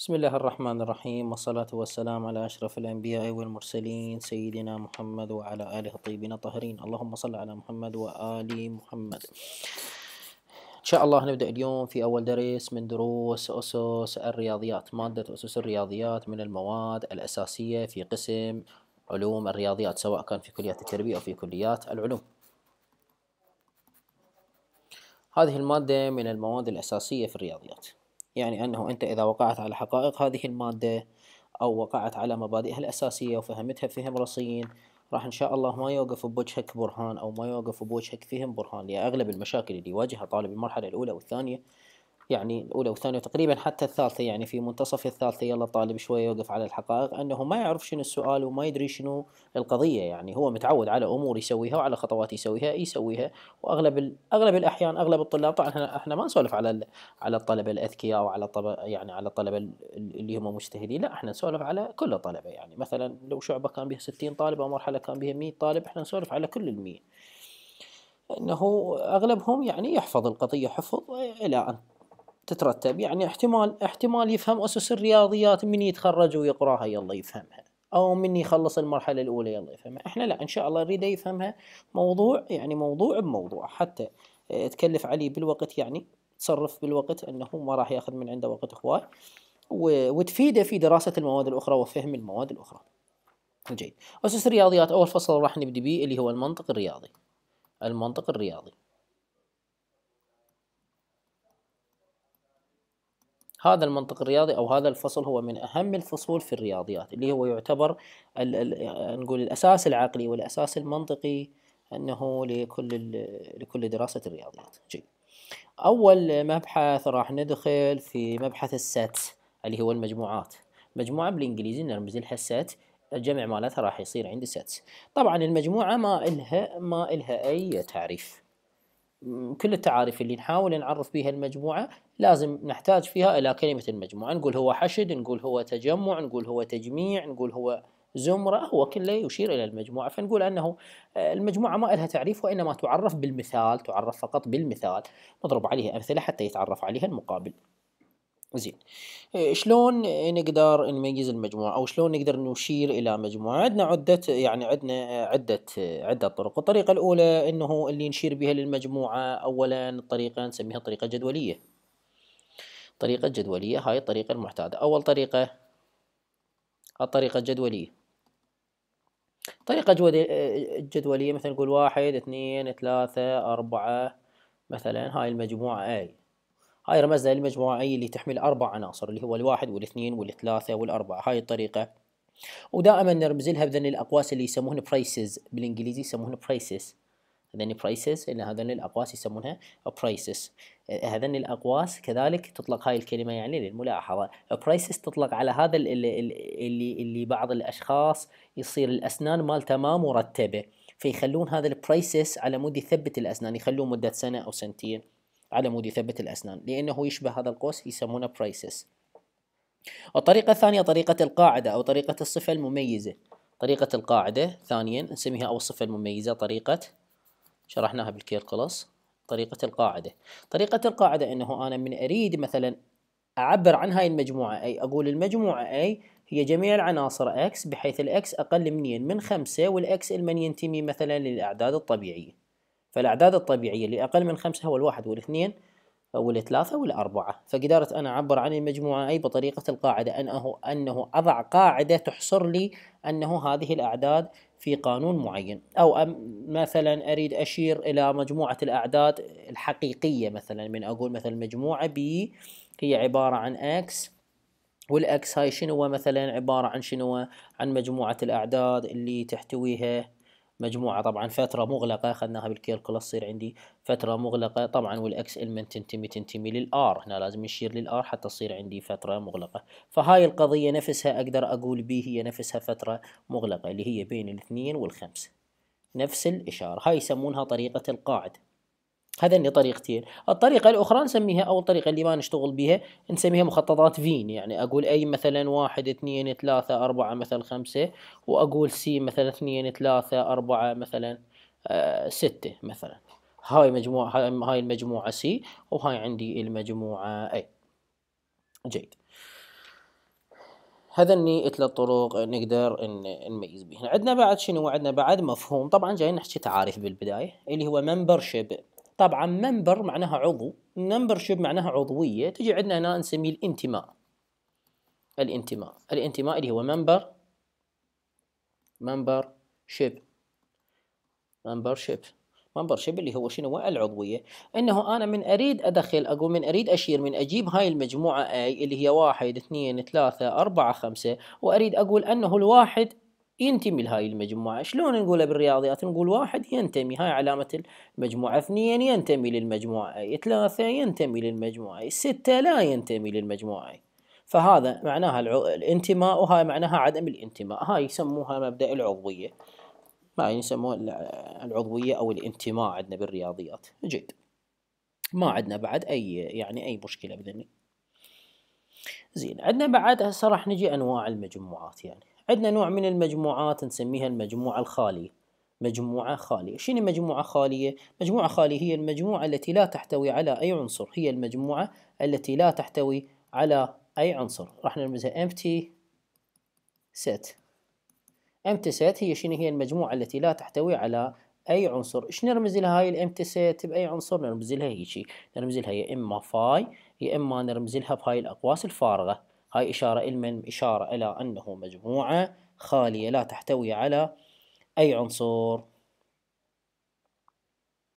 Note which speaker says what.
Speaker 1: بسم الله الرحمن الرحيم والصلاة والسلام على أشرف الأنبياء والمرسلين سيدنا محمد وعلى آله الطيبين الطاهرين اللهم صل على محمد وآل محمد إن شاء الله نبدأ اليوم في أول درس من دروس أسس الرياضيات مادة أسس الرياضيات من المواد الأساسية في قسم علوم الرياضيات سواء كان في كليات التربية أو في كليات العلوم هذه المادة من المواد الأساسية في الرياضيات يعني أنه أنت إذا وقعت على حقائق هذه المادة أو وقعت على مبادئها الأساسية وفهمتها فهم رصين راح إن شاء الله ما يوقف بوجهك برهان أو ما يوقف بوجهك فهم برهان لأغلب المشاكل اللي يواجهها طالب المرحلة الأولى والثانية يعني الأولى والثانية وتقريبا حتى الثالثة يعني في منتصف الثالثة يلا الطالب شوية يوقف على الحقائق أنه ما يعرف شنو السؤال وما يدري شنو القضية يعني هو متعود على أمور يسويها وعلى خطوات يسويها يسويها وأغلب أغلب الأحيان أغلب الطلاب طبعا احنا, ما نسولف على على الطلبة الأذكياء وعلى يعني على الطلبة اللي هم مجتهدين لا احنا نسولف على كل الطلبة يعني مثلا لو شعبة كان بها 60 طالب أو مرحلة كان بها 100 طالب احنا نسولف على كل ال انه اغلبهم يعني يحفظ القضيه حفظ الى ان تترتب يعني احتمال احتمال يفهم أسس الرياضيات من يتخرج ويقراها يلا يفهمها او من يخلص المرحله الاولى يلا يفهمها احنا لا ان شاء الله نريده يفهمها موضوع يعني موضوع بموضوع حتى آه، تكلف عليه بالوقت يعني تصرف بالوقت انه ما راح ياخذ من عنده وقت هواي وتفيده في دراسه المواد الاخرى وفهم المواد الاخرى جيد اسس الرياضيات اول فصل راح نبدا به اللي هو المنطق الرياضي المنطق الرياضي هذا المنطق الرياضي او هذا الفصل هو من اهم الفصول في الرياضيات اللي هو يعتبر الـ الـ يعني نقول الاساس العقلي والاساس المنطقي انه لكل لكل دراسه الرياضيات جيد اول مبحث راح ندخل في مبحث السات اللي هو المجموعات مجموعه بالانجليزي نرمز لها السات الجمع مالتها راح يصير عندي سات طبعا المجموعه ما الها ما الها اي تعريف كل التعاريف اللي نحاول نعرف بها المجموعة لازم نحتاج فيها إلى كلمة المجموعة نقول هو حشد نقول هو تجمع نقول هو تجميع نقول هو زمرة هو كله يشير إلى المجموعة فنقول أنه آه، المجموعة ما لها تعريف وإنما تعرف بالمثال تعرف فقط بالمثال نضرب عليها أمثلة حتى يتعرف عليها المقابل زين إيه، شلون نقدر نميز المجموعة أو شلون نقدر نشير إلى مجموعة عندنا عدة يعني عندنا عدة عدة طرق الطريقة الأولى أنه اللي نشير بها للمجموعة أولا الطريقة نسميها طريقة جدولية طريقة جدولية هاي الطريقة المعتادة أول طريقة الطريقة الجدولية طريقة جدولية مثلا نقول واحد اثنين ثلاثة أربعة مثلا هاي المجموعة أي هاي رمزنا للمجموعية اللي تحمل أربع عناصر اللي هو الواحد والاثنين والثلاثة والأربعة هاي الطريقة ودائما نرمز لها بذن الأقواس اللي يسمونها برايسز بالإنجليزي يسمونها برايسز هذني برايسز إن هذن الأقواس يسمونها برايسز هذن الأقواس كذلك تطلق هاي الكلمة يعني للملاحظة برايسز تطلق على هذا اللي, اللي, اللي بعض الأشخاص يصير الأسنان مالته ما مرتبة فيخلون هذا البرايسس على مود يثبت الأسنان يخلوه مدة سنة أو سنتين على مود يثبت الأسنان لأنه يشبه هذا القوس يسمونه برايسس الطريقة الثانية طريقة القاعدة أو طريقة الصفة المميزة طريقة القاعدة ثانيا نسميها أو الصفة المميزة طريقة شرحناها بالكيركلس طريقة القاعدة طريقة القاعدة أنه أنا من أريد مثلا أعبر عن هاي المجموعة أي أقول المجموعة أي هي جميع العناصر X بحيث الإكس أقل منين من خمسة والإكس المن ينتمي مثلا للأعداد الطبيعية فالأعداد الطبيعية اللي أقل من خمسة هو الواحد والاثنين والثلاثة والأربعة فقدرت أنا أعبر عن المجموعة أي بطريقة القاعدة أنه, أنه أضع قاعدة تحصر لي أنه هذه الأعداد في قانون معين أو مثلا أريد أشير إلى مجموعة الأعداد الحقيقية مثلا من أقول مثلا مجموعة B هي عبارة عن X والأكس هاي شنو مثلا عبارة عن شنو عن مجموعة الأعداد اللي تحتويها مجموعة طبعا فترة مغلقة أخذناها بالكيركلس تصير عندي فترة مغلقة طبعا والإكس المن تنتمي تنتمي للآر هنا لازم نشير للآر حتى تصير عندي فترة مغلقة فهاي القضية نفسها أقدر أقول بي هي نفسها فترة مغلقة اللي هي بين الاثنين والخمسة نفس الإشارة هاي يسمونها طريقة القاعدة هذا اللي طريقتين الطريقة الأخرى نسميها أو الطريقة اللي ما نشتغل بها نسميها مخططات فين يعني أقول أي مثلا واحد اثنين ثلاثة أربعة مثلا خمسة وأقول سي مثلا اثنين ثلاثة أربعة مثلا آه ستة مثلا هاي مجموعة هاي المجموعة سي وهاي عندي المجموعة أي جيد هذني ثلاث طرق نقدر نميز بهن عندنا بعد شنو عندنا بعد مفهوم طبعا جاي نحكي تعاريف بالبدايه اللي هو ممبرشيب طبعا ممبر معناها عضو ممبرشيب معناها عضوية تجي عندنا هنا نسميه الانتماء الانتماء الانتماء اللي هو ممبر ممبر شيب ممبر شيب ممبر شيب اللي هو شنو العضوية انه انا من اريد ادخل اقول من اريد اشير من اجيب هاي المجموعة اي اللي هي واحد اثنين ثلاثة اربعة خمسة واريد اقول انه الواحد ينتمي لهاي المجموعة شلون نقولها بالرياضيات نقول واحد ينتمي هاي علامة المجموعة اثنين ينتمي للمجموعة ثلاثة ينتمي للمجموعة ستة لا ينتمي للمجموعة فهذا معناها الانتماء وهاي معناها عدم الانتماء هاي يسموها مبدأ العضوية ما يسموها العضوية أو الانتماء عندنا بالرياضيات جيد ما عندنا بعد أي يعني أي مشكلة بذني زين عندنا بعد هسه راح نجي أنواع المجموعات يعني عندنا نوع من المجموعات نسميها المجموعة الخالية مجموعة خالية شنو مجموعة خالية؟ مجموعة خالية هي المجموعة التي لا تحتوي على أي عنصر هي المجموعة التي لا تحتوي على أي عنصر راح نرمزها empty set empty set هي شنو هي المجموعة التي لا تحتوي على أي عنصر إيش نرمز لها هاي الempty set بأي عنصر نرمز لها هيجي نرمز لها يا إما فاي يا إما نرمز لها بهاي الأقواس الفارغة هاي إشارة المن إشارة إلى أنه مجموعة خالية لا تحتوي على أي عنصر